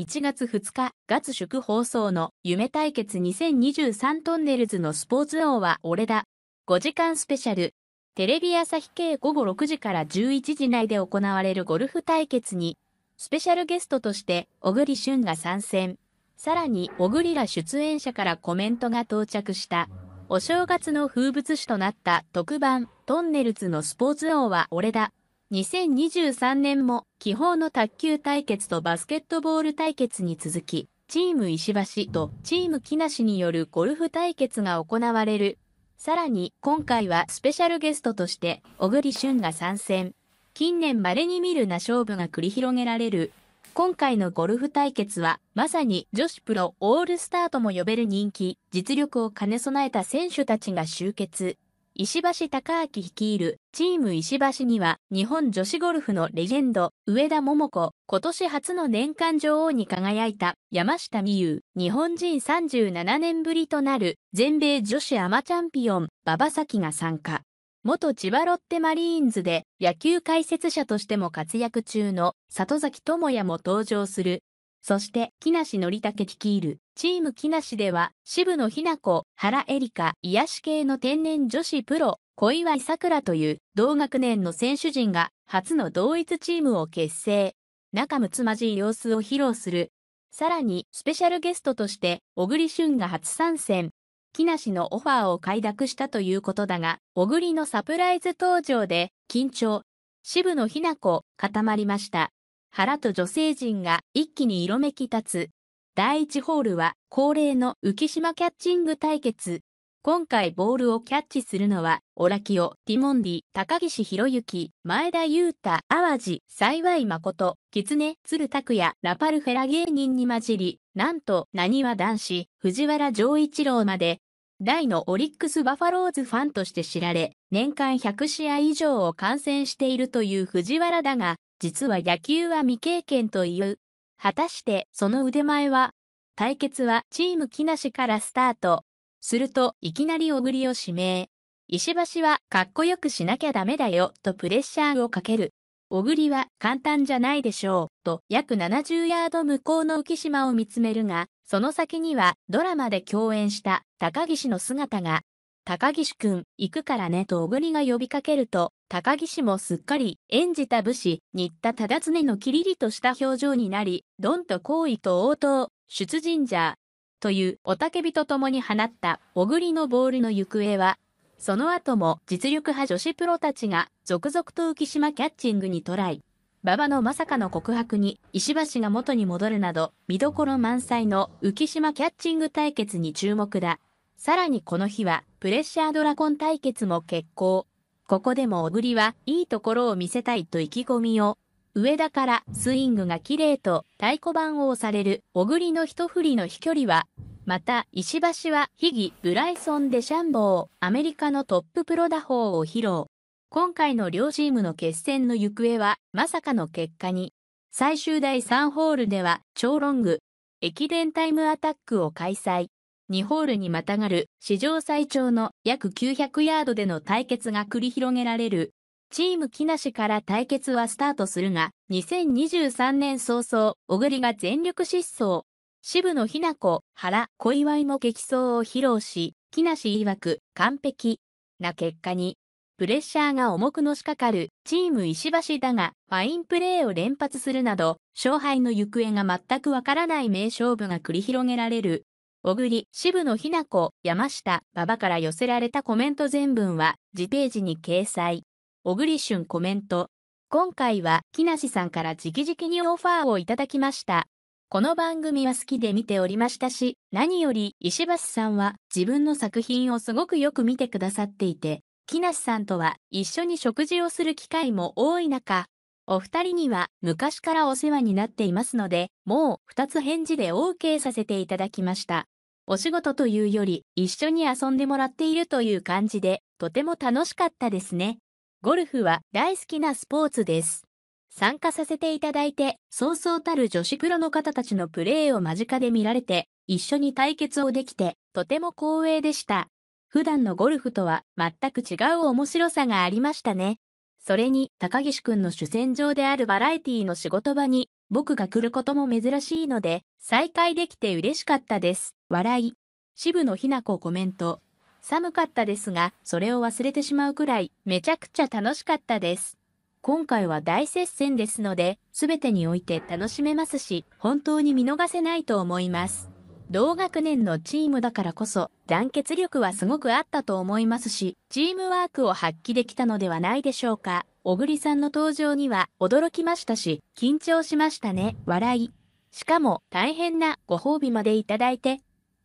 1月2日、月祝放送の夢対決2023トンネルズのスポーツ王は俺だ。5時間スペシャル。テレビ朝日系午後6時から11時内で行われるゴルフ対決に、スペシャルゲストとして、小栗旬が参戦。さらに、小栗ら出演者からコメントが到着した。お正月の風物詩となった特番、トンネルズのスポーツ王は俺だ。2023年も気泡の卓球対決とバスケットボール対決に続き、チーム石橋とチーム木梨によるゴルフ対決が行われる。さらに今回はスペシャルゲストとして小栗旬が参戦。近年稀に見るな勝負が繰り広げられる。今回のゴルフ対決はまさに女子プロオールスターとも呼べる人気、実力を兼ね備えた選手たちが集結。石橋貴明率いるチーム石橋には日本女子ゴルフのレジェンド上田桃子、今年初の年間女王に輝いた山下美優、日本人37年ぶりとなる全米女子アマチャンピオン馬場咲希が参加。元千葉ロッテマリーンズで野球解説者としても活躍中の里崎智也も登場するそして、木梨憲武率いる、チーム木梨では、渋野日向子、原恵里香、癒し系の天然女子プロ、小祝さくらという同学年の選手陣が初の同一チームを結成。仲睦まじい様子を披露する。さらに、スペシャルゲストとして、小栗旬が初参戦。木梨のオファーを快諾したということだが、小栗のサプライズ登場で、緊張。渋野日向子、固まりました。腹と女性陣が一気に色めき立つ。第1ホールは恒例の浮島キャッチング対決。今回ボールをキャッチするのは、オラキオ、ティモンディ、高岸博之、前田裕太、淡路、幸い誠、狐、鶴拓也、ラパルフェラ芸人に混じり、なんと、何は男子、藤原丈一郎まで、大のオリックスバファローズファンとして知られ、年間100試合以上を観戦しているという藤原だが、実は野球は未経験という。果たしてその腕前は対決はチーム木梨からスタート。すると、いきなり小栗を指名。石橋はかっこよくしなきゃダメだよとプレッシャーをかける。小栗は簡単じゃないでしょうと約70ヤード向こうの浮島を見つめるが、その先にはドラマで共演した高岸の姿が。高岸くん、行くからねと小栗が呼びかけると、高岸もすっかり演じた武士、新田忠常のキリリとした表情になり、ドンと好意と応答、出陣じゃ、という雄たけびと共に放った小栗のボールの行方は、その後も実力派女子プロたちが続々と浮島キャッチングにトライ。馬場のまさかの告白に石橋が元に戻るなど見どころ満載の浮島キャッチング対決に注目だ。さらにこの日はプレッシャードラゴン対決も決行。ここでも小栗はいいところを見せたいと意気込みを。上田からスイングが綺麗と太鼓判を押される小栗の一振りの飛距離は、また石橋はヒギ、ブライソン・デシャンボー、アメリカのトッププロ打法を披露。今回の両チームの決戦の行方はまさかの結果に。最終第3ホールでは超ロング、駅伝タイムアタックを開催。2ホールにまたがる史上最長の約900ヤードでの対決が繰り広げられる。チーム木梨から対決はスタートするが、2023年早々、小栗が全力疾走。渋野日向子、原、小祝も激走を披露し、木梨曰く完璧な結果に、プレッシャーが重くのしかかるチーム石橋だが、ファインプレーを連発するなど、勝敗の行方が全くわからない名勝負が繰り広げられる。小栗、渋野日向子、山下、馬場から寄せられたコメント全文は、次ページに掲載。小栗旬コメント。今回は、木梨さんから直々にオファーをいただきました。この番組は好きで見ておりましたし、何より石橋さんは自分の作品をすごくよく見てくださっていて、木梨さんとは一緒に食事をする機会も多い中、お二人には昔からお世話になっていますので、もう2つ返事で OK させていただきました。お仕事というより一緒に遊んでもらっているという感じで、とても楽しかったですね。ゴルフは大好きなスポーツです。参加させていただいて、そうそうたる女子プロの方たちのプレーを間近で見られて、一緒に対決をできて、とても光栄でした。普段のゴルフとは全く違う面白さがありましたね。それに、高岸くんの主戦場であるバラエティーの仕事場に、僕が来ることも珍しいので、再会できて嬉しかったです。笑い。渋野日向子コメント。寒かったですが、それを忘れてしまうくらい、めちゃくちゃ楽しかったです。今回は大接戦ですので、すべてにおいて楽しめますし、本当に見逃せないと思います。同学年のチームだからこそ、団結力はすごくあったと思いますし、チームワークを発揮できたのではないでしょうか。小栗さんの登場には驚きましたし、緊張しましたね。笑い。しかも大変なご褒美までいただいて、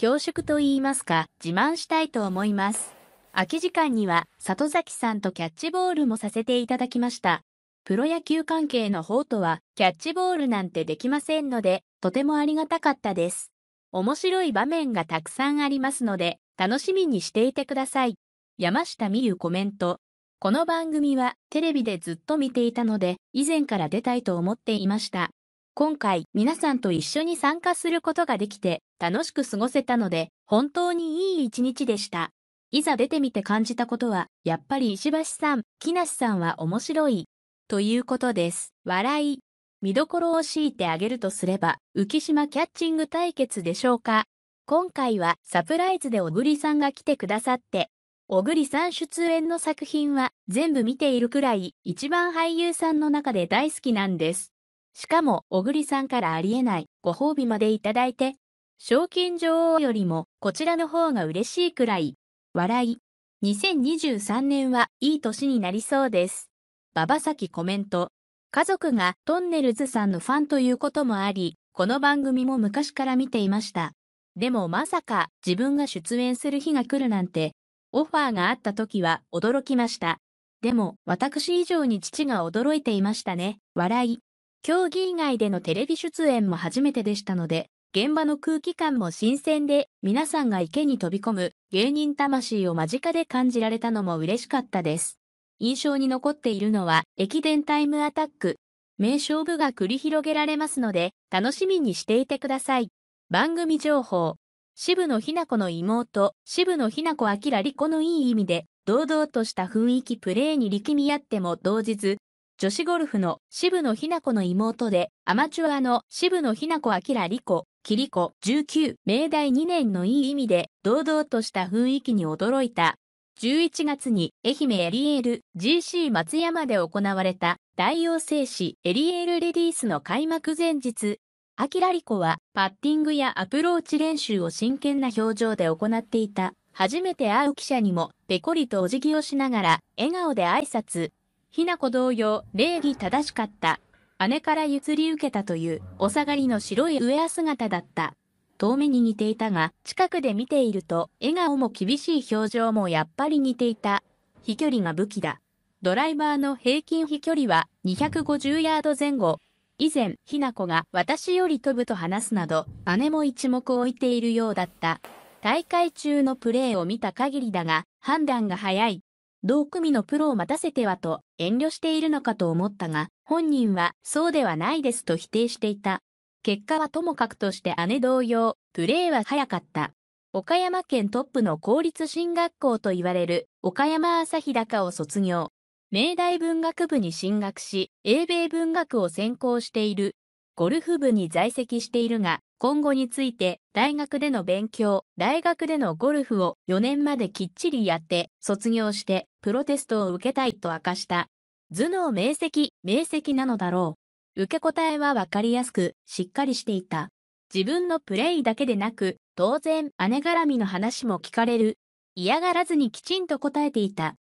恐縮と言いますか、自慢したいと思います。空き時間には里崎さんとキャッチボールもさせていただきました。プロ野球関係の方とはキャッチボールなんてできませんので、とてもありがたかったです。面白い場面がたくさんありますので、楽しみにしていてください。山下美優コメント。この番組はテレビでずっと見ていたので、以前から出たいと思っていました。今回皆さんと一緒に参加することができて、楽しく過ごせたので、本当にいい一日でした。いざ出てみて感じたことは、やっぱり石橋さん、木梨さんは面白い。ということです。笑い。見どころを強いてあげるとすれば、浮島キャッチング対決でしょうか。今回はサプライズで小栗さんが来てくださって、小栗さん出演の作品は全部見ているくらい一番俳優さんの中で大好きなんです。しかも小栗さんからありえないご褒美までいただいて、賞金女王よりもこちらの方が嬉しいくらい、笑い。2023年はいい年になりそうです。馬場咲コメント家族がトンネルズさんのファンということもあり、この番組も昔から見ていました。でもまさか自分が出演する日が来るなんて、オファーがあった時は驚きました。でも私以上に父が驚いていましたね。笑い。競技以外でのテレビ出演も初めてでしたので、現場の空気感も新鮮で、皆さんが池に飛び込む芸人魂を間近で感じられたのも嬉しかったです。印象に残っているのは駅伝タイムアタック。名勝負が繰り広げられますので、楽しみにしていてください。番組情報。渋野日向子の妹、渋野日向子明莉子のいい意味で、堂々とした雰囲気プレーに力み合っても動じず、女子ゴルフの渋野日向子の妹で、アマチュアの渋野日向子明莉子、キリコ19、明大2年のいい意味で、堂々とした雰囲気に驚いた。11月に愛媛エリエール GC 松山で行われた大王製紙エリエールレディースの開幕前日、アキラリコはパッティングやアプローチ練習を真剣な表情で行っていた。初めて会う記者にもペコリとお辞儀をしながら笑顔で挨拶。ひな子同様、礼儀正しかった。姉から譲り受けたというお下がりの白いウェア姿だった。遠目に似ていたが、近くで見ていると、笑顔も厳しい表情もやっぱり似ていた。飛距離が武器だ。ドライバーの平均飛距離は250ヤード前後。以前、ひな子が私より飛ぶと話すなど、姉も一目置いているようだった。大会中のプレーを見た限りだが、判断が早い。同組のプロを待たせてはと遠慮しているのかと思ったが、本人はそうではないですと否定していた。結果はともかくとして姉同様、プレーは早かった。岡山県トップの公立進学校と言われる岡山朝日高を卒業。明大文学部に進学し、英米文学を専攻している。ゴルフ部に在籍しているが、今後について大学での勉強、大学でのゴルフを4年まできっちりやって、卒業してプロテストを受けたいと明かした。頭脳明晰、明晰なのだろう。受け答えはわかりやすく、しっかりしていた。自分のプレイだけでなく、当然姉絡みの話も聞かれる。嫌がらずにきちんと答えていた。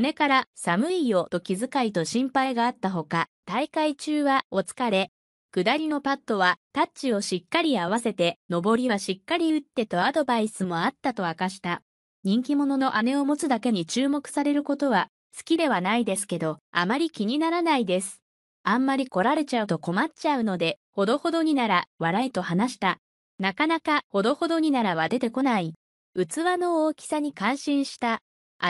姉から寒いよと気遣いと心配があったほか、大会中はお疲れ。下りのパッドはタッチをしっかり合わせて、上りはしっかり打ってとアドバイスもあったと明かした。人気者の姉を持つだけに注目されることは好きではないですけど、あまり気にならないです。あんまり来られちゃうと困っちゃうので、ほどほどになら、笑いと話した。なかなか、ほどほどにならは出てこない。器の大きさに感心した。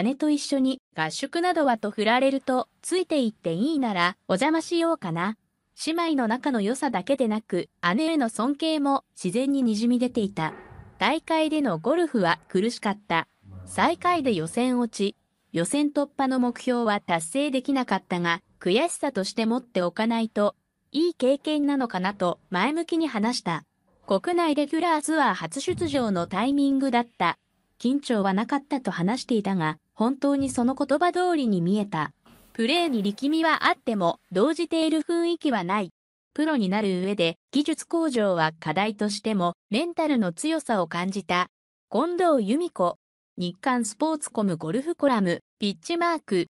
姉と一緒に合宿などはと振られると、ついて行っていいならお邪魔しようかな。姉妹の仲の良さだけでなく、姉への尊敬も自然に滲み出ていた。大会でのゴルフは苦しかった。最下位で予選落ち、予選突破の目標は達成できなかったが、悔しさとして持っておかないと、いい経験なのかなと前向きに話した。国内レギュラーツアー初出場のタイミングだった。緊張はなかったと話していたが、本当にその言葉通りに見えた。プレーに力みはあっても、動じている雰囲気はない。プロになる上で、技術向上は課題としても、メンタルの強さを感じた。近藤由美子。日刊スポーツコムゴルフコラム、ピッチマーク。